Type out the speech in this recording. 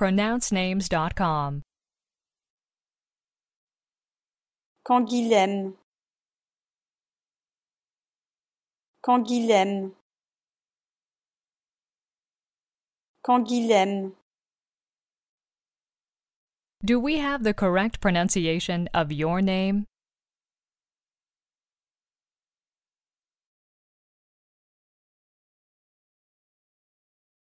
pronouncenames.com. Canguilhem. Canguilhem. Canguilhem. Do we have the correct pronunciation of your name?